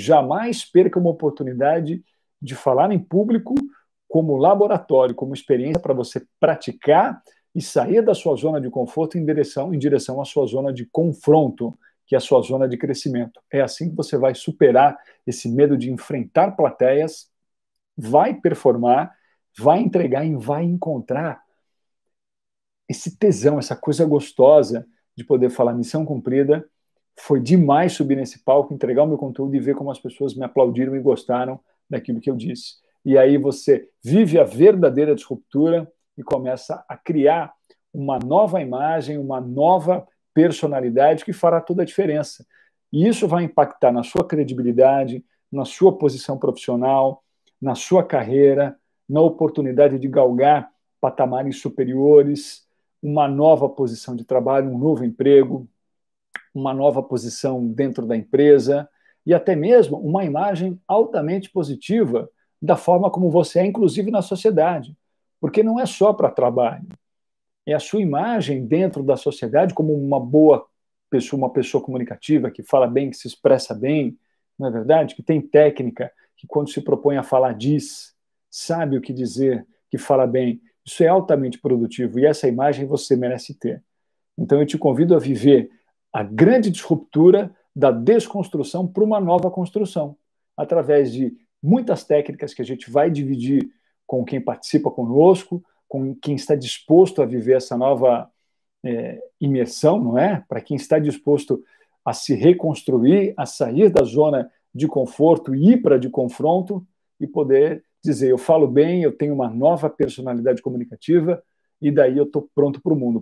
jamais perca uma oportunidade de falar em público como laboratório, como experiência para você praticar e sair da sua zona de conforto em direção, em direção à sua zona de confronto, que é a sua zona de crescimento. É assim que você vai superar esse medo de enfrentar plateias, vai performar, vai entregar e vai encontrar esse tesão, essa coisa gostosa de poder falar missão cumprida, foi demais subir nesse palco, entregar o meu conteúdo e ver como as pessoas me aplaudiram e gostaram daquilo que eu disse. E aí você vive a verdadeira disruptura e começa a criar uma nova imagem, uma nova personalidade que fará toda a diferença. E isso vai impactar na sua credibilidade, na sua posição profissional, na sua carreira, na oportunidade de galgar patamares superiores, uma nova posição de trabalho, um novo emprego, uma nova posição dentro da empresa e até mesmo uma imagem altamente positiva da forma como você é, inclusive na sociedade. Porque não é só para trabalho, é a sua imagem dentro da sociedade como uma boa pessoa, uma pessoa comunicativa, que fala bem, que se expressa bem, não é verdade? Que tem técnica, que quando se propõe a falar, diz, sabe o que dizer, que fala bem. Isso é altamente produtivo e essa imagem você merece ter. Então eu te convido a viver a grande disruptura da desconstrução para uma nova construção, através de muitas técnicas que a gente vai dividir com quem participa conosco, com quem está disposto a viver essa nova é, imersão, não é? Para quem está disposto a se reconstruir, a sair da zona de conforto e ir para de confronto e poder dizer: eu falo bem, eu tenho uma nova personalidade comunicativa e daí eu estou pronto para o mundo.